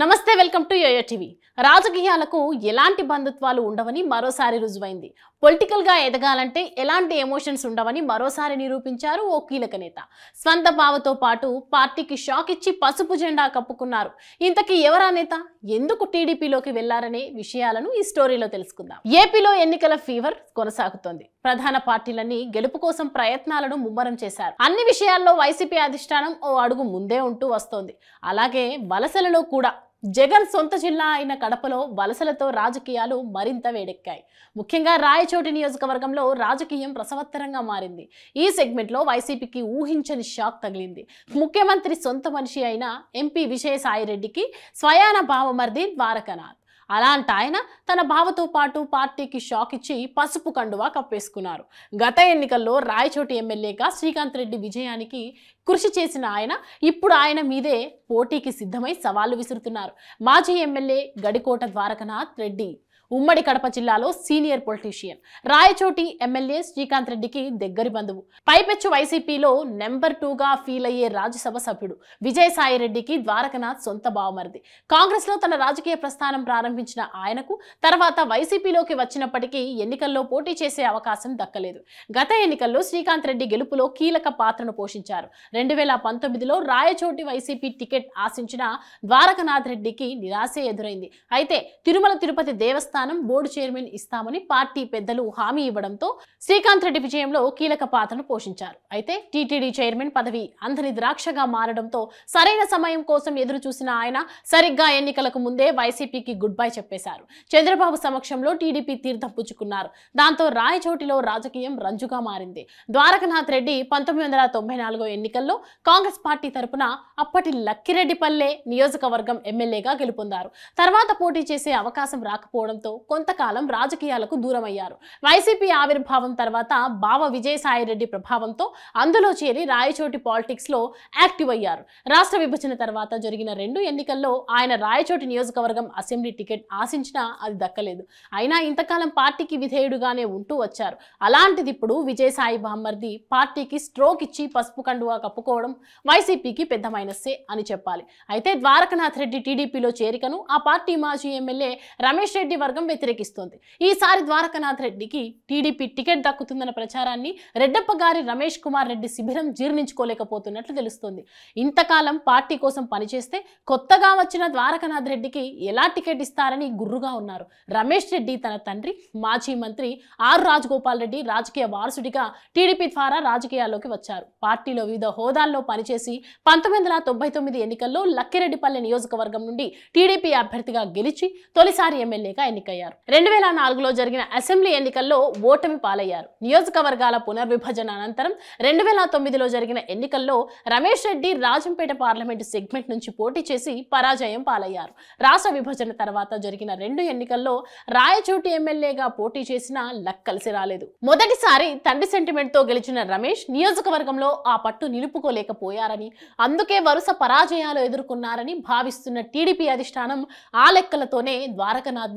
నమస్తే welcome to yo-yo TV రాజకీయాలకు ఎలాంటి బంధుత్వాలు ఉండవని మరోసారి రుజువైంది పొలిటికల్గా ఎదగాలంటే ఎలాంటి ఎమోషన్స్ ఉండవని మరోసారి నిరూపించారు ఓ కీలక నేత స్వంత బావతో పాటు పార్టీకి షాక్ ఇచ్చి పసుపు జెండా కప్పుకున్నారు ఇంతకీ ఎవరా నేత ఎందుకు టీడీపీలోకి వెళ్లారనే విషయాలను ఈ స్టోరీలో తెలుసుకుందాం ఏపీలో ఎన్నికల ఫీవర్ కొనసాగుతోంది ప్రధాన పార్టీలన్నీ గెలుపు కోసం ప్రయత్నాలను ముమ్మరం చేశారు అన్ని విషయాల్లో వైసీపీ అధిష్టానం ఓ అడుగు ముందే ఉంటూ వస్తోంది అలాగే వలసలలో కూడా జగన్ సొంత జిల్లా అయిన కడపలో వలసలతో రాజకీయాలు మరింత వేడెక్కాయి ముఖ్యంగా రాయచోటి నియోజకవర్గంలో రాజకీయం ప్రసవత్తరంగా మారింది ఈ సెగ్మెంట్లో వైసీపీకి ఊహించని షాక్ తగిలింది ముఖ్యమంత్రి సొంత మనిషి అయిన ఎంపీ విజయసాయిరెడ్డికి స్వయాన భావమర్ది ద్వారకనాథ్ అలాంటి ఆయన తన భావతో పాటు పార్టీకి షాక్ ఇచ్చి పసుపు కండువా కప్పేసుకున్నారు గత ఎన్నికల్లో రాయచోటి ఎమ్మెల్యేగా శ్రీకాంత్ రెడ్డి విజయానికి కృషి చేసిన ఆయన ఇప్పుడు ఆయన మీదే పోటీకి సిద్ధమై సవాళ్లు విసురుతున్నారు మాజీ ఎమ్మెల్యే గడికోట ద్వారకనాథ్ రెడ్డి ఉమ్మడి కడప జిల్లాలో senior politician Rayachoti MLA Srikanth రెడ్డికి దగ్గరి బంధువు పైపెచ్చు వైసీపీలో నెంబర్ టూగా ఫీల్ అయ్యే రాజ్యసభ సభ్యుడు విజయసాయి రెడ్డికి ద్వారకనాథ్ సొంత బావమరిది కాంగ్రెస్ లో తన రాజకీయ ప్రస్థానం ప్రారంభించిన ఆయనకు తర్వాత వైసీపీలోకి వచ్చినప్పటికీ ఎన్నికల్లో పోటీ చేసే అవకాశం దక్కలేదు గత ఎన్నికల్లో శ్రీకాంత్ రెడ్డి గెలుపులో కీలక పాత్రను పోషించారు రెండు వేల పంతొమ్మిదిలో రాయచోటి వైసీపీ టికెట్ ఆశించిన ద్వారకనాథ్ రెడ్డికి నిరాశే ఎదురైంది అయితే తిరుమల తిరుపతి దేవస్థానం స్థానం బోర్డు చైర్మన్ ఇస్తామని పార్టీ పెద్దలు హామీ ఇవ్వడంతో శ్రీకాంత్ రెడ్డి విజయంలో కీలక పాత్రను పోషించారు అయితే టీటీడీ చైర్మన్ పదవి అంధని ద్రాక్షగా మారడంతో సరైన సమయం కోసం ఎదురు చూసిన ఆయన సరిగ్గా ఎన్నికలకు ముందే వైసీపీకి గుడ్ బై చెప్పేశారు చంద్రబాబు సమక్షంలో టీడీపీ తీర్థం పుచ్చుకున్నారు దాంతో రాయచోటిలో రాజకీయం రంజుగా మారింది ద్వారకనాథ్ రెడ్డి పంతొమ్మిది వందల తొంభై నాలుగో ఎన్నికల్లో కాంగ్రెస్ పార్టీ తరపున అప్పటి లక్కిరెడ్డిపల్లె నియోజకవర్గం ఎమ్మెల్యేగా గెలుపొందారు తర్వాత పోటీ చేసే అవకాశం రాకపోవడంతో కావడంతో కొంతకాలం రాజకీయాలకు దూరమయ్యారు వైసీపీ ఆవిర్భావం తర్వాత బావ విజయసాయిరెడ్డి ప్రభావంతో అందులో చేరి రాయచోటి పాలిటిక్స్ లో యాక్టివ్ అయ్యారు రాష్ట్ర విభజన తర్వాత జరిగిన రెండు ఎన్నికల్లో ఆయన రాయచోటి నియోజకవర్గం అసెంబ్లీ టికెట్ ఆశించినా అది దక్కలేదు అయినా ఇంతకాలం పార్టీకి విధేయుడుగానే ఉంటూ వచ్చారు అలాంటిది ఇప్పుడు విజయసాయి బామ్మర్ది పార్టీకి స్ట్రోక్ ఇచ్చి పసుపు కండువా కప్పుకోవడం వైసీపీకి పెద్ద మైనస్సే అని చెప్పాలి అయితే ద్వారకనాథ్ రెడ్డి టీడీపీలో చేరికను ఆ పార్టీ మాజీ ఎమ్మెల్యే రమేష్ రెడ్డి వర్గం వర్గం వ్యతిరేకిస్తోంది ఈసారి ద్వారకనాథ్ రెడ్డికి టీడీపీ టికెట్ దక్కుతుందన్న ప్రచారాన్ని రెడ్డప్ప గారి రమేష్ కుమార్ రెడ్డి శిబిరం జీర్ణించుకోలేకపోతున్నట్లు తెలుస్తోంది ఇంతకాలం పార్టీ కోసం పనిచేస్తే కొత్తగా వచ్చిన ద్వారకనాథ్ రెడ్డికి ఎలా టికెట్ ఇస్తారని గుర్రుగా ఉన్నారు రమేష్ రెడ్డి తన తండ్రి మాజీ మంత్రి ఆర్ రాజగోపాల్ రెడ్డి రాజకీయ వారసుడిగా టీడీపీ ద్వారా రాజకీయాల్లోకి వచ్చారు పార్టీలో వివిధ హోదాల్లో పనిచేసి పంతొమ్మిది వందల తొంభై తొమ్మిది ఎన్నికల్లో లక్కిరెడ్డిపల్లె నియోజకవర్గం నుండి టీడీపీ అభ్యర్థిగా గెలిచి తొలిసారి ఎమ్మెల్యేగా ఎన్నికయ్యారు ఎన్నికయ్యారు రెండు వేల నాలుగులో జరిగిన అసెంబ్లీ ఎన్నికల్లో ఓటమి పాలయ్యారు నియోజకవర్గాల పునర్విభజన అనంతరం రెండు వేల తొమ్మిదిలో జరిగిన ఎన్నికల్లో రమేష్ రెడ్డి రాజంపేట పార్లమెంటు సెగ్మెంట్ నుంచి పోటీ చేసి పరాజయం పాలయ్యారు రాష్ట్ర విభజన తర్వాత జరిగిన రెండు ఎన్నికల్లో రాయచోటి ఎమ్మెల్యేగా పోటీ చేసినా లక్ కలిసి రాలేదు మొదటిసారి తండ్రి సెంటిమెంట్తో గెలిచిన రమేష్ నియోజకవర్గంలో ఆ పట్టు నిలుపుకోలేకపోయారని అందుకే వరుస పరాజయాలు ఎదుర్కొన్నారని భావిస్తున్న టీడీపీ అధిష్టానం ఆ లెక్కలతోనే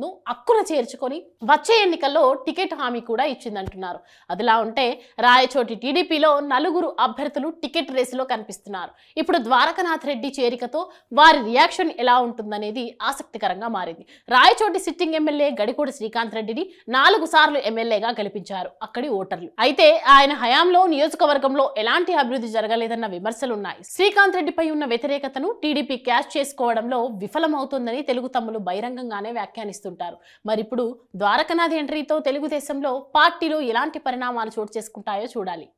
ను హక్కున చేర్చుకొని వచ్చే ఎన్నికల్లో టికెట్ హామీ కూడా ఇచ్చిందంటున్నారు అదిలా ఉంటే రాయచోటి టీడీపీలో నలుగురు అభ్యర్థులు టికెట్ రేసులో కనిపిస్తున్నారు ఇప్పుడు ద్వారకనాథ్ రెడ్డి చేరికతో వారి రియాక్షన్ ఎలా ఉంటుందనేది ఆసక్తికరంగా మారింది రాయచోటి సిట్టింగ్ ఎమ్మెల్యే గడికోడి శ్రీకాంత్ రెడ్డిని నాలుగు సార్లు ఎమ్మెల్యేగా గెలిపించారు అక్కడి ఓటర్లు అయితే ఆయన హయాంలో నియోజకవర్గంలో ఎలాంటి అభివృద్ధి జరగలేదన్న విమర్శలున్నాయి శ్రీకాంత్ రెడ్డిపై ఉన్న వ్యతిరేకతను టీడీపీ క్యాష్ చేసుకోవడంలో విఫలమవుతుందని తెలుగు తమ్ములు బహిరంగంగానే వ్యాఖ్యానిస్తుంటారు మరి ఇప్పుడు ద్వారకనాథ్ ఎంట్రీతో తెలుగుదేశంలో పార్టీలో ఎలాంటి పరిణామాలు చోటు చేసుకుంటాయో చూడాలి